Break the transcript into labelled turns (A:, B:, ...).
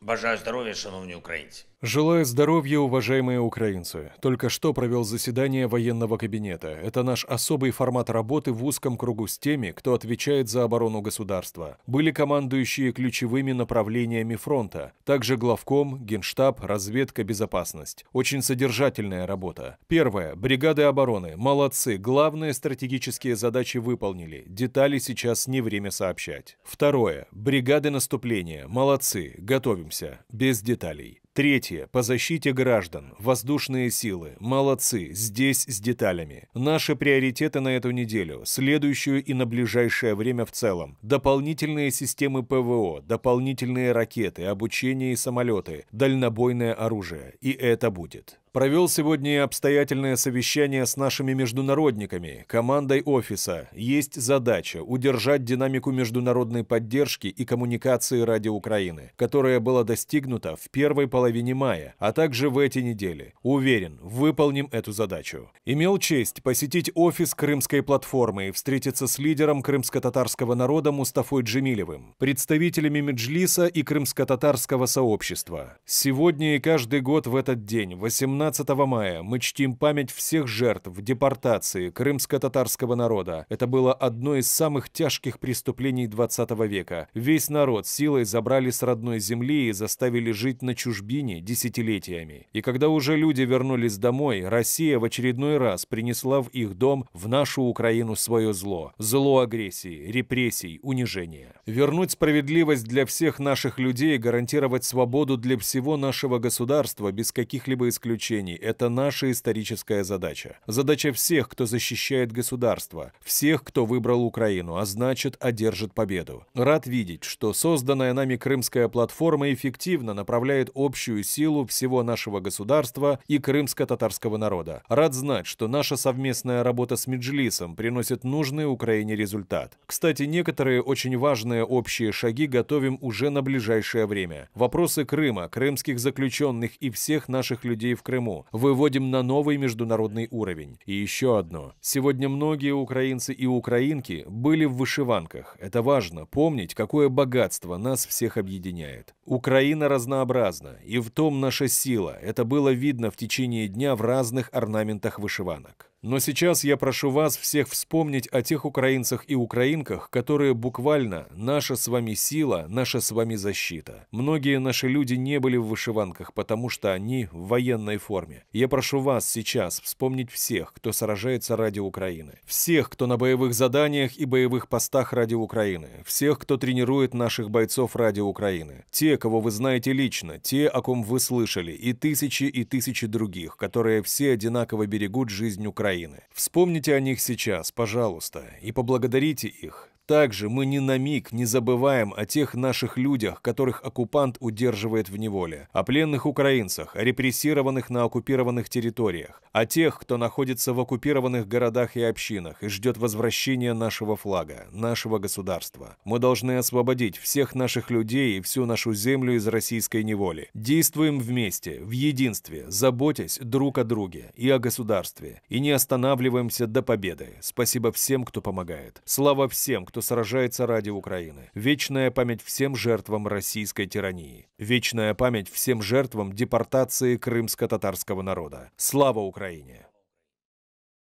A: Бажаю здоровья, шановні українці. Желаю здоровья, уважаемые украинцы. Только что провел заседание военного кабинета. Это наш особый формат работы в узком кругу с теми, кто отвечает за оборону государства. Были командующие ключевыми направлениями фронта, также главком, генштаб, разведка, безопасность. Очень содержательная работа. Первое. Бригады обороны. Молодцы. Главные стратегические задачи выполнили. Детали сейчас не время сообщать. Второе. Бригады наступления. Молодцы. Готовим Радуемся. Без деталей. Третье. По защите граждан. Воздушные силы. Молодцы. Здесь с деталями. Наши приоритеты на эту неделю, следующую и на ближайшее время в целом. Дополнительные системы ПВО, дополнительные ракеты, обучение и самолеты, дальнобойное оружие. И это будет. Провел сегодня обстоятельное совещание с нашими международниками, командой офиса. Есть задача – удержать динамику международной поддержки и коммуникации ради Украины, которая была достигнута в первой половине мая, а также в эти недели. Уверен, выполним эту задачу. Имел честь посетить офис Крымской платформы и встретиться с лидером крымско-татарского народа Мустафой Джемилевым, представителями Меджлиса и крымско-татарского сообщества. Сегодня и каждый год в этот день, 18 17 мая мы чтим память всех жертв депортации крымско-татарского народа. Это было одно из самых тяжких преступлений 20 века. Весь народ силой забрали с родной земли и заставили жить на чужбине десятилетиями. И когда уже люди вернулись домой, Россия в очередной раз принесла в их дом, в нашу Украину, свое зло. Зло агрессии, репрессий, унижения. Вернуть справедливость для всех наших людей, гарантировать свободу для всего нашего государства без каких-либо исключений учений – это наша историческая задача. Задача всех, кто защищает государство, всех, кто выбрал Украину, а значит, одержит победу. Рад видеть, что созданная нами Крымская платформа эффективно направляет общую силу всего нашего государства и крымско-татарского народа. Рад знать, что наша совместная работа с Меджлисом приносит нужный Украине результат. Кстати, некоторые очень важные общие шаги готовим уже на ближайшее время. Вопросы Крыма, крымских заключенных и всех наших людей в Крыму Крыму, выводим на новый международный уровень. И еще одно. Сегодня многие украинцы и украинки были в вышиванках. Это важно, помнить, какое богатство нас всех объединяет. Украина разнообразна, и в том наша сила. Это было видно в течение дня в разных орнаментах вышиванок. Но сейчас я прошу вас всех вспомнить о тех украинцах и украинках, которые буквально «наша с вами сила, наша с вами защита». Многие наши люди не были в вышиванках, потому что они в военной форме. Я прошу вас сейчас вспомнить всех, кто сражается ради Украины. Всех, кто на боевых заданиях и боевых постах ради Украины. Всех, кто тренирует наших бойцов ради Украины. Те, кого вы знаете лично, те, о ком вы слышали, и тысячи и тысячи других, которые все одинаково берегут жизнь Украины. Украины. Вспомните о них сейчас, пожалуйста, и поблагодарите их. Также мы ни на миг не забываем о тех наших людях, которых оккупант удерживает в неволе, о пленных украинцах, о репрессированных на оккупированных территориях, о тех, кто находится в оккупированных городах и общинах и ждет возвращения нашего флага, нашего государства. Мы должны освободить всех наших людей и всю нашу землю из российской неволи. Действуем вместе, в единстве, заботясь друг о друге и о государстве, и не останавливаемся до победы. Спасибо всем, кто помогает. Слава всем, кто кто сражается ради Украины. Вечная память всем жертвам российской тирании. Вечная память всем жертвам депортации крымско-татарского народа. Слава Украине!